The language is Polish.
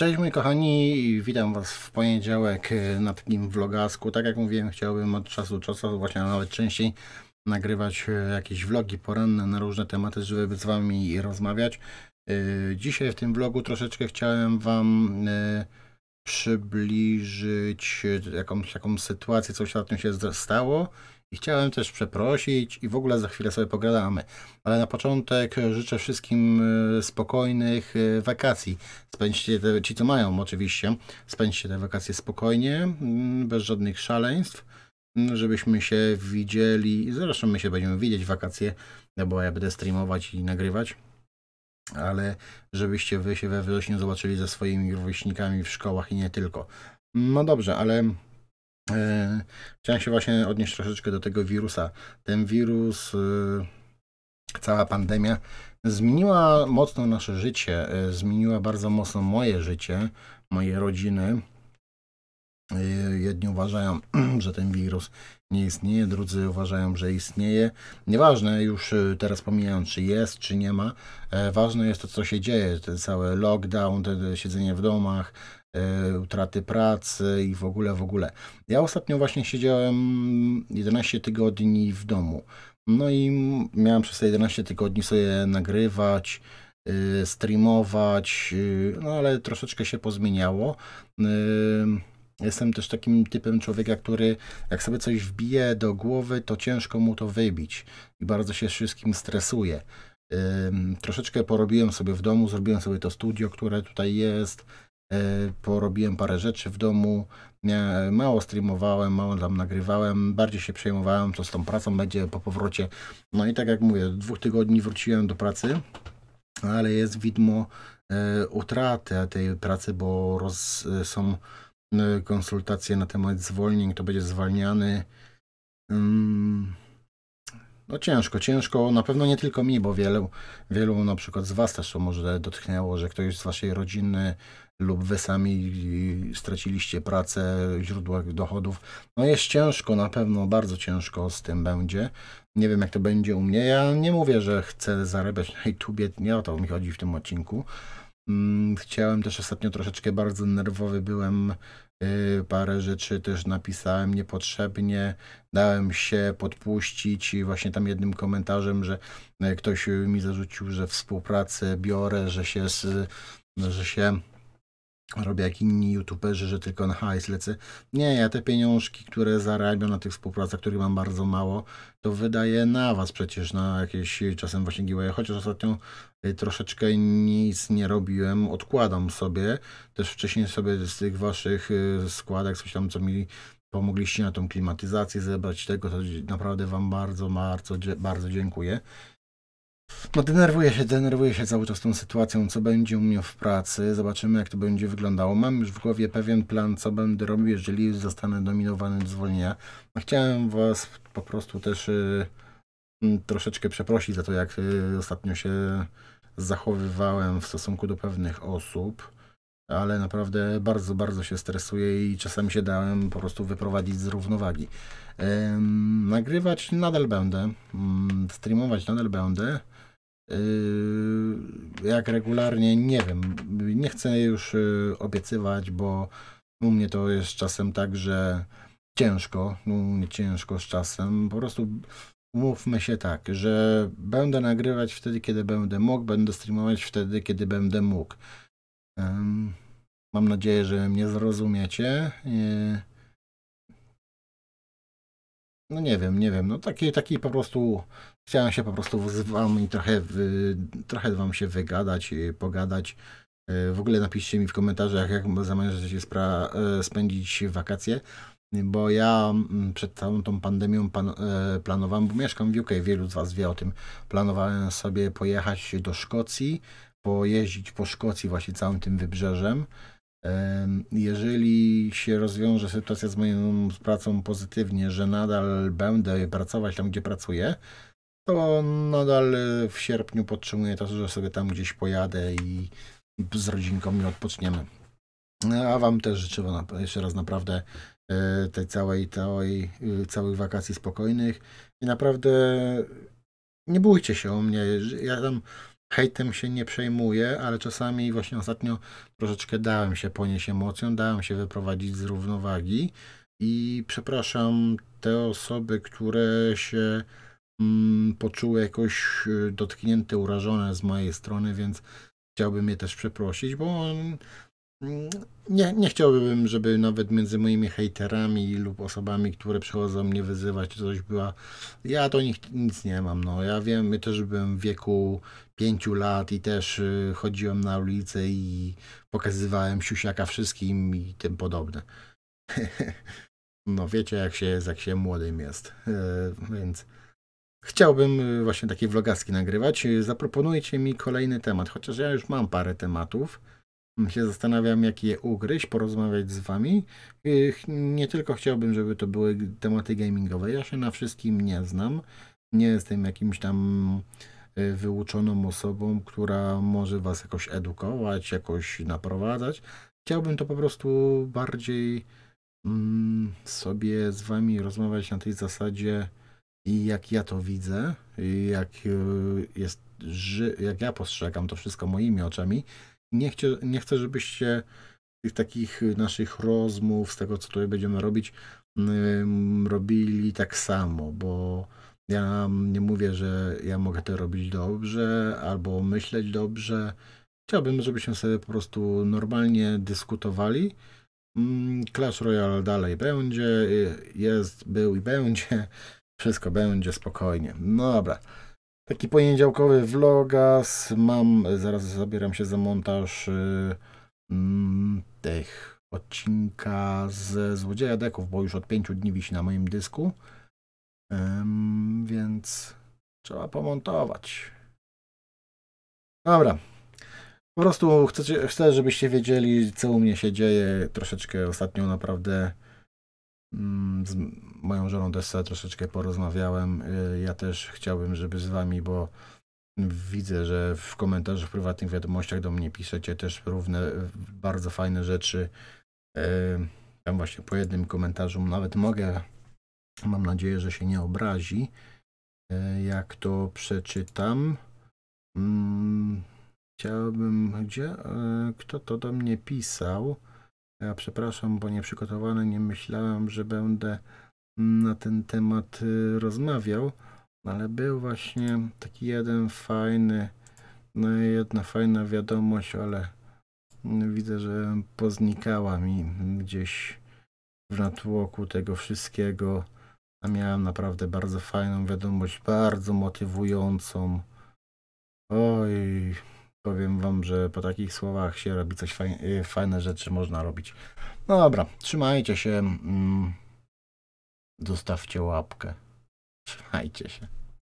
Cześć moi kochani, witam was w poniedziałek e, na takim vlogasku. Tak jak mówiłem, chciałbym od czasu do czasu, właśnie nawet częściej, nagrywać e, jakieś vlogi poranne na różne tematy, żeby z wami rozmawiać. E, dzisiaj w tym vlogu troszeczkę chciałem wam przybliżyć jakąś taką sytuację, co ostatnio się stało i chciałem też przeprosić i w ogóle za chwilę sobie pogadamy. Ale na początek życzę wszystkim e, spokojnych e, wakacji. Spędźcie te, ci co mają oczywiście, spędźcie te wakacje spokojnie, mm, bez żadnych szaleństw, mm, żebyśmy się widzieli. Zresztą my się będziemy widzieć wakacje, no bo ja będę streamować i nagrywać ale żebyście wy się we wrześniu zobaczyli ze swoimi rówieśnikami w szkołach i nie tylko. No dobrze, ale E, chciałem się właśnie odnieść troszeczkę do tego wirusa. Ten wirus, e, cała pandemia zmieniła mocno nasze życie, e, zmieniła bardzo mocno moje życie, moje rodziny. Yy, jedni uważają, że ten wirus nie istnieje, drudzy uważają, że istnieje. Nieważne już y, teraz pomijając, czy jest, czy nie ma. E, ważne jest to, co się dzieje. Ten cały lockdown, te siedzenie w domach, e, utraty pracy i w ogóle, w ogóle. Ja ostatnio właśnie siedziałem 11 tygodni w domu. No i miałem przez te 11 tygodni sobie nagrywać, y, streamować, y, no ale troszeczkę się pozmieniało. Jestem też takim typem człowieka, który jak sobie coś wbije do głowy, to ciężko mu to wybić i bardzo się wszystkim stresuje. troszeczkę porobiłem sobie w domu, zrobiłem sobie to studio, które tutaj jest. Yy, porobiłem parę rzeczy w domu. Nie, mało streamowałem, mało tam nagrywałem, bardziej się przejmowałem, co z tą pracą będzie po powrocie. No i tak jak mówię, dwóch tygodni wróciłem do pracy, ale jest widmo yy, utraty tej pracy, bo roz, yy, są Y, konsultacje na temat zwolnień, kto będzie zwalniany. No ciężko, ciężko. Na pewno nie tylko mi, bo wielu, wielu na przykład z Was też to może dotknęło, że ktoś z Waszej rodziny lub Wy sami straciliście pracę, źródła dochodów. No jest ciężko, na pewno bardzo ciężko z tym będzie. Nie wiem jak to będzie u mnie. Ja nie mówię, że chcę zarabiać na YouTubie, nie o to mi chodzi w tym odcinku Mm, chciałem też ostatnio troszeczkę bardzo nerwowy byłem. Y, parę rzeczy też napisałem niepotrzebnie, dałem się podpuścić właśnie tam jednym komentarzem, że y, ktoś mi zarzucił, że współpracę biorę, że się, że się robię jak inni youtuberzy, że tylko na hajs lecę. Nie, ja te pieniążki, które zarabiam na tych współpracach, których mam bardzo mało, to wydaję na was przecież, na jakieś czasem właśnie giveaway, chociaż ostatnio y, troszeczkę nic nie robiłem, odkładam sobie, też wcześniej sobie z tych waszych y, składek, coś tam, co mi pomogliście na tą klimatyzację zebrać tego, to naprawdę wam bardzo, bardzo, bardzo dziękuję. No denerwuję się, denerwuję się cały czas tą sytuacją, co będzie u mnie w pracy. Zobaczymy, jak to będzie wyglądało. Mam już w głowie pewien plan, co będę robił, jeżeli zostanę dominowany do zwolnienia. No, chciałem Was po prostu też y, mm, troszeczkę przeprosić za to, jak y, ostatnio się zachowywałem w stosunku do pewnych osób, ale naprawdę bardzo, bardzo się stresuję i czasami się dałem po prostu wyprowadzić z równowagi. Nagrywać nadal będę, mm, streamować nadal będę. Yy, jak regularnie, nie wiem. Nie chcę już yy, obiecywać, bo u mnie to jest czasem tak, że ciężko, u mnie ciężko z czasem. Po prostu umówmy się tak, że będę nagrywać wtedy, kiedy będę mógł, będę streamować wtedy, kiedy będę mógł. Mam nadzieję, że mnie zrozumiecie. Yy, no nie wiem, nie wiem, no taki, taki po prostu chciałem się po prostu z wami trochę, trochę wam się wygadać, y, pogadać. Y, w ogóle napiszcie mi w komentarzach, jak zamierzacie y, spędzić wakacje, bo ja mm, przed całą tą pandemią pan, planowałem, bo mieszkam w UK, wielu z was wie o tym, planowałem sobie pojechać do Szkocji, pojeździć po Szkocji właśnie całym tym wybrzeżem, jeżeli się rozwiąże sytuacja z moją pracą pozytywnie, że nadal będę pracować tam, gdzie pracuję, to nadal w sierpniu podtrzymuję to, że sobie tam gdzieś pojadę i z rodzinką mi odpoczniemy. A Wam też życzę jeszcze raz naprawdę e, tej całej, całej, e, całych wakacji spokojnych i naprawdę nie bójcie się o mnie. Ja tam hejtem się nie przejmuję, ale czasami właśnie ostatnio troszeczkę dałem się ponieść emocją, dałem się wyprowadzić z równowagi i przepraszam te osoby, które się mm, poczuły jakoś e, dotknięte, urażone z mojej strony, więc chciałbym je też przeprosić, bo on, nie, nie chciałbym, żeby nawet między moimi hejterami lub osobami, które przychodzą mnie wyzywać, coś była. Ja to nic nie mam. No. Ja wiem, my też byłem w wieku pięciu lat i też y, chodziłem na ulicę i pokazywałem siusiaka wszystkim i tym podobne. no wiecie, jak się jest, jak się młodym jest. Y, więc chciałbym y, właśnie takie vlogaski nagrywać. Zaproponujcie mi kolejny temat, chociaż ja już mam parę tematów się zastanawiam, jak je ugryźć, porozmawiać z wami. Y, nie tylko chciałbym, żeby to były tematy gamingowe. Ja się na wszystkim nie znam. Nie jestem jakimś tam y, wyuczoną osobą, która może was jakoś edukować, jakoś naprowadzać. Chciałbym to po prostu bardziej mm, sobie z wami rozmawiać na tej zasadzie, jak ja to widzę, jak, y, jest, jak ja postrzegam to wszystko moimi oczami nie, chcie, nie chcę, żebyście tych takich naszych rozmów, z tego co tutaj będziemy robić, robili tak samo, bo ja nie mówię, że ja mogę to robić dobrze albo myśleć dobrze. Chciałbym, żebyśmy sobie po prostu normalnie dyskutowali. Mm, Clash Royale dalej będzie, y, jest, był i będzie. Wszystko będzie spokojnie. No dobra taki poniedziałkowy vlogas. Mam, zaraz zabieram się za montaż y, mm, tych odcinka z Złodzieja Deków, bo już od pięciu dni wisi na moim dysku. więc trzeba pomontować. Dobra. Po prostu chcę, żebyście wiedzieli, co u mnie się dzieje. Troszeczkę ostatnio naprawdę Mm, z moją żoną Dessa troszeczkę porozmawiałem. Y, ja też chciałbym, żeby z wami, bo widzę, że w komentarzach w prywatnych wiadomościach do mnie piszecie też równe, y, bardzo fajne rzeczy. Y, tam właśnie po jednym komentarzu nawet mogę, mam nadzieję, że się nie obrazi, jak to przeczytam. Mm, chciałbym, gdzie, kto to do mnie pisał? Ja przepraszam, bo nie przygotowany, nie myślałem, że będę mm, na ten temat y, rozmawiał, ale był właśnie taki jeden fajny, no jedna fajna wiadomość, ale mm, widzę, że poznikała mi gdzieś w natłoku tego wszystkiego. A miałem naprawdę bardzo fajną wiadomość, bardzo motywującą. Oj, powiem wam, że po takich słowach się robi coś fajne, y, fajne rzeczy można robić. No dobra, trzymajcie się. Mm. Zostawcie łapkę. Trzymajcie się.